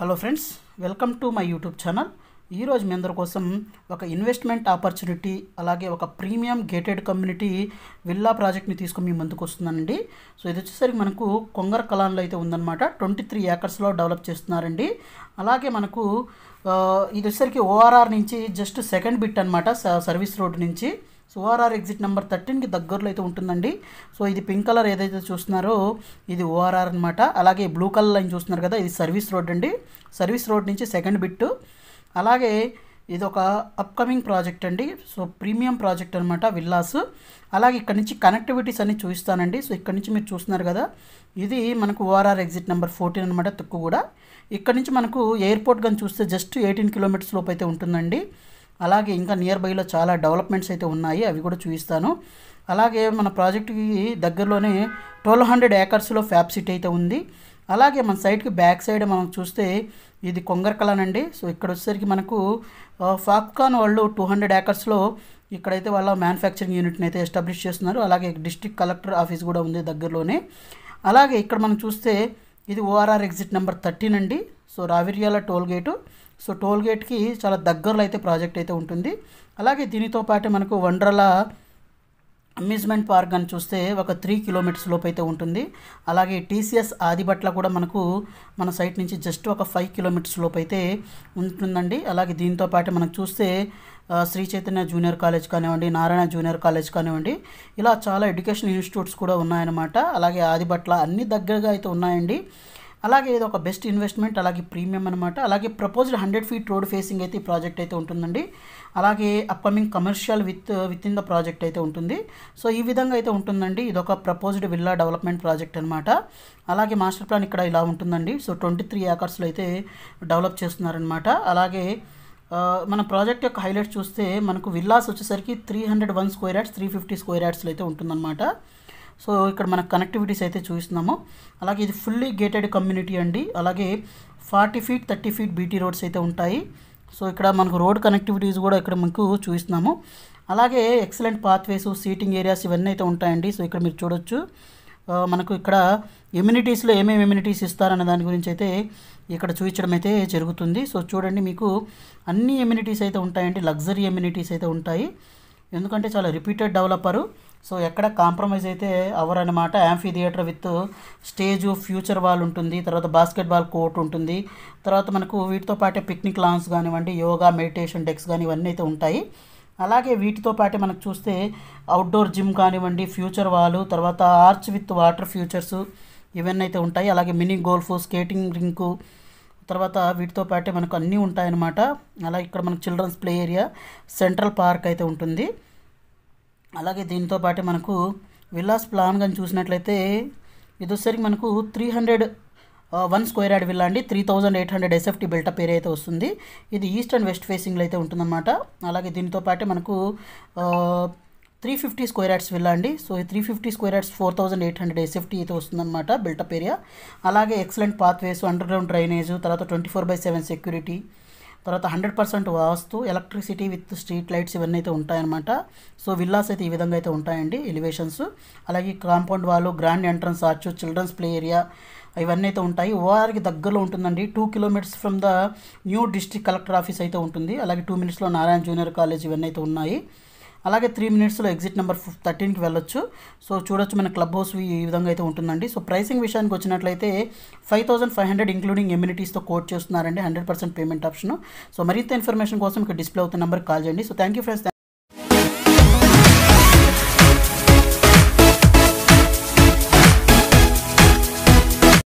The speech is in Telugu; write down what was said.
hello friends welcome to my YouTube channel ఈరోజు మీ అందరి కోసం ఒక ఇన్వెస్ట్మెంట్ ఆపర్చునిటీ అలాగే ఒక ప్రీమియం గేటెడ్ కమ్యూనిటీ విల్లా ప్రాజెక్ట్ని తీసుకుని మీ ముందుకు వస్తుందండి సో ఇది వచ్చేసరికి మనకు కొంగర కలాన్లో అయితే ఉందన్నమాట ట్వంటీ త్రీ ఏకర్స్లో డెవలప్ చేస్తున్నారండి అలాగే మనకు ఇది వచ్చేసరికి ఓఆర్ఆర్ నుంచి జస్ట్ సెకండ్ బిట్ అనమాట సర్వీస్ రోడ్ నుంచి ఓఆర్ఆర్ ఎగ్జిట్ నెంబర్ థర్టీన్కి దగ్గరలో అయితే ఉంటుందండి సో ఇది పింక్ కలర్ ఏదైతే చూస్తున్నారో ఇది ఓఆర్ఆర్ అనమాట అలాగే బ్లూ కలర్ లైన్ చూస్తున్నారు కదా ఇది సర్వీస్ రోడ్ అండి సర్వీస్ రోడ్ నుంచి సెకండ్ బిట్టు అలాగే ఇది ఒక అప్కమింగ్ ప్రాజెక్ట్ అండి సో ప్రీమియం ప్రాజెక్ట్ అనమాట విల్లాస్ అలాగే ఇక్కడ నుంచి కనెక్టివిటీస్ అన్ని చూపిస్తానండి సో ఇక్కడ నుంచి మీరు చూస్తున్నారు కదా ఇది మనకు ఓఆర్ఆర్ ఎగ్జిట్ నెంబర్ ఫోర్టీన్ అనమాట తుక్కు కూడా ఇక్కడ నుంచి మనకు ఎయిర్పోర్ట్ కానీ చూస్తే జస్ట్ ఎయిటీన్ కిలోమీటర్స్ లోపు అయితే ఉంటుందండి అలాగే ఇంకా నియర్ బైలో చాలా డెవలప్మెంట్స్ అయితే ఉన్నాయి అవి కూడా చూపిస్తాను అలాగే మన ప్రాజెక్ట్కి దగ్గరలోనే ట్వెల్వ్ హండ్రెడ్ ఏకర్స్లో ఫ్యాప్ సిటీ అయితే ఉంది అలాగే మన సైడ్కి బ్యాక్ సైడ్ మనం చూస్తే ఇది అండి సో ఇక్కడ వచ్చేసరికి మనకు ఫాక్కాన్ వాళ్ళు టూ హండ్రెడ్ ఏకర్స్లో ఇక్కడైతే వాళ్ళ మ్యానుఫ్యాక్చరింగ్ యూనిట్ని అయితే ఎస్టాబ్లిష్ చేస్తున్నారు అలాగే డిస్ట్రిక్ట్ కలెక్టర్ ఆఫీస్ కూడా ఉంది దగ్గరలోనే అలాగే ఇక్కడ మనం చూస్తే ఇది ఓఆర్ఆర్ ఎగ్జిట్ నెంబర్ థర్టీన్ అండి so Raviryal toll gate so toll గేట్కి చాలా దగ్గరలో అయితే ప్రాజెక్ట్ అయితే ఉంటుంది అలాగే దీనితో పాటు మనకు వండ్రల అమ్యూజ్మెంట్ పార్క్ అని చూస్తే ఒక త్రీ కిలోమీటర్స్ లోపు అయితే ఉంటుంది అలాగే టీసీఎస్ ఆదిబట్ల కూడా మనకు మన సైట్ నుంచి జస్ట్ ఒక ఫైవ్ కిలోమీటర్స్ లోపు అయితే ఉంటుందండి అలాగే దీంతో పాటు మనం చూస్తే శ్రీ చైతన్య జూనియర్ కాలేజ్ కానివ్వండి నారాయణ జూనియర్ కాలేజ్ కానివ్వండి ఇలా చాలా ఎడ్యుకేషన్ ఇన్స్టిట్యూట్స్ కూడా ఉన్నాయన్నమాట అలాగే ఆదిబట్ల అన్ని దగ్గరగా అయితే ఉన్నాయండి అలాగే ఇది ఒక బెస్ట్ ఇన్వెస్ట్మెంట్ అలాగే ప్రీమియం అనమాట అలాగే proposed hundred feet road facing అయితే ఈ ప్రాజెక్ట్ అయితే ఉంటుందండి అలాగే upcoming commercial with with in the project అయితే ఉంటుంది సో ఈ విధంగా అయితే ఉంటుందండి ఇది ఒక ప్రపోజ్డ్ విల్లా డెవలప్మెంట్ ప్రాజెక్ట్ అనమాట అలాగే మాస్టర్ ప్లాన్ ఇక్కడ ఇలా ఉంటుందండి సో ట్వంటీ త్రీ ఏకర్స్లో అయితే డెవలప్ చేస్తున్నారనమాట అలాగే uh, మన ప్రాజెక్ట్ యొక్క హైలైట్స్ చూస్తే మనకు విల్లాస్ వచ్చేసరికి three hundred one square yards three fifty square యాడ్స్లో అయితే ఉంటుందన్నమాట సో ఇక్కడ మన కనెక్టివిటీస్ అయితే చూస్తున్నాము అలాగే ఇది ఫుల్లీ గేటెడ్ కమ్యూనిటీ అండి అలాగే forty feet thirty feet BT roads అయితే ఉంటాయి సో ఇక్కడ మనకు రోడ్ కనెక్టివిటీస్ కూడా ఇక్కడ మనకు చూస్తున్నాము అలాగే ఎక్సలెంట్ పాత్వేస్ సీటింగ్ ఏరియాస్ ఇవన్నీ అయితే ఉంటాయండి సో ఇక్కడ మీరు చూడొచ్చు మనకు ఇక్కడ ఎమ్యూనిటీస్లో ఏమేమి ఎమ్యూనిటీస్ ఇస్తారన్న దాని గురించి అయితే ఇక్కడ చూపించడం అయితే జరుగుతుంది సో చూడండి మీకు అన్ని ఎమ్యూనిటీస్ అయితే ఉంటాయండి లగ్జరీ ఎమ్యూనిటీస్ అయితే ఉంటాయి ఎందుకంటే చాలా రిపీటెడ్ డెవలపరు సో ఎక్కడ కాంప్రమైజ్ అయితే అవరనమాట amphitheatre with stage feature wall ఉంటుంది తర్వాత బాస్కెట్బాల్ కోర్ట్ ఉంటుంది తర్వాత మనకు వీటితో పాటే పిక్నిక్ లాన్స్ కానివ్వండి యోగా మెడిటేషన్ డెక్స్ కానీ ఇవన్నీ అయితే ఉంటాయి అలాగే వీటితో పాటే మనకు చూస్తే అవుట్డోర్ జిమ్ కానివ్వండి ఫ్యూచర్ వాల్ తర్వాత ఆర్చ్ విత్ వాటర్ ఫ్యూచర్స్ ఇవన్నీ అయితే ఉంటాయి అలాగే మినీ గోల్ఫ్ స్కేటింగ్ రింకు తర్వాత వీటితో పాటే మనకు అన్నీ ఉంటాయన్నమాట అలాగే ఇక్కడ మనకు children's play area central park అయితే ఉంటుంది అలాగే దీంతో పాటే మనకు విల్లాస్ ప్లాన్ కానీ చూసినట్లయితే ఇది వచ్చేసరికి మనకు three hundred one square yard villa అండి three thousand eight hundred SFT built up area అయితే వస్తుంది ఇది ఈస్ట్ అండ్ వెస్ట్ ఫేసింగ్లో అయితే ఉంటుందన్నమాట అలాగే దీనితో పాటే మనకు త్రీ ఫిఫ్టీ స్క్వేర్ యాడ్స్ వెళ్ళండి సో ఈ three fifty square yards four thousand eight hundred SFT అయితే వస్తుందన్నమాట బిల్టప్ ఏరియా అలాగే ఎక్సలెంట్ పాత్వేస్ అండర్గ్రౌండ్ డ్రైనేజ్ తర్వాత twenty four by seven security తర్వాత hundred percent vastu electricity with street lights ఇవన్నీ అయితే ఉంటాయన్నమాట సో విల్లాస్ అయితే ఈ విధంగా అయితే ఉంటాయండి ఎలివేషన్స్ అలాగే కాంపౌండ్ వాళ్ళు grand entrance arch children's play area ఇవన్నీ అయితే ఉంటాయి ఓఆర్కి దగ్గరలో ఉంటుందండి two kilometres from the new district collector office అయితే ఉంటుంది అలాగే టూ మినిట్స్లో నారాయణ జూనియర్ కాలేజ్ ఇవన్నీ అయితే ఉన్నాయి అలాగే త్రీ మినిట్స్లో ఎగ్జిట్ నెంబర్ థర్టీన్కి వెళ్ళొచ్చు సో చూడొచ్చు మన క్లబ్ హౌస్ ఈ విధంగా అయితే ఉంటుందండి సో ప్రైసింగ్ విషయానికి వచ్చినట్లయితే five thousand five hundred including ఎమ్యూనిటీస్తో కోట్ చేస్తున్నారండి hundred percent payment option so మరింత ఇన్ఫర్మేషన్ కోసం ఇక్కడ డిస్ప్లే అవుతున్న నెంబర్కి కాల్ చేయండి సో థ్యాంక్ యూ ఫ్రెండ్స్